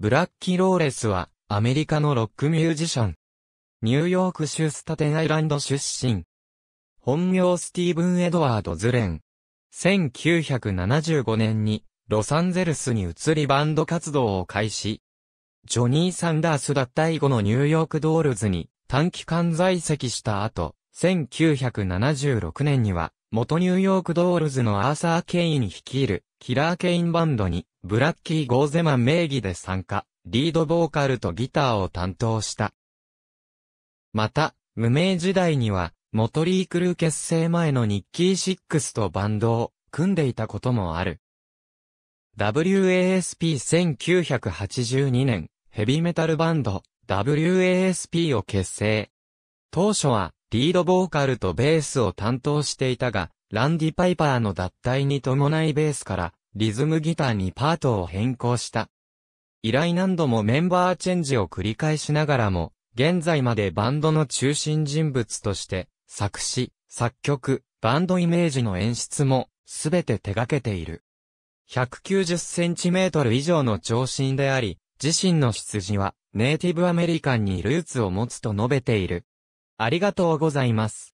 ブラッキー・ローレスは、アメリカのロックミュージシャン。ニューヨーク州スタテンアイランド出身。本名スティーブン・エドワード・ズレン。1975年に、ロサンゼルスに移りバンド活動を開始。ジョニー・サンダース脱退後のニューヨークドールズに短期間在籍した後、1976年には元ニューヨークドールズのアーサー・ケイン率いるキラー・ケインバンドにブラッキー・ゴーゼマン名義で参加、リードボーカルとギターを担当した。また、無名時代にはモトリー・クルー結成前のニッキー・シックスとバンドを組んでいたこともある。WASP1982 年、ヘビーメタルバンド、WASP を結成。当初は、リードボーカルとベースを担当していたが、ランディ・パイパーの脱退に伴いベースから、リズムギターにパートを変更した。以来何度もメンバーチェンジを繰り返しながらも、現在までバンドの中心人物として、作詞、作曲、バンドイメージの演出も、すべて手掛けている。190センチメートル以上の長身であり、自身の出自は、ネイティブアメリカンにルーツを持つと述べている。ありがとうございます。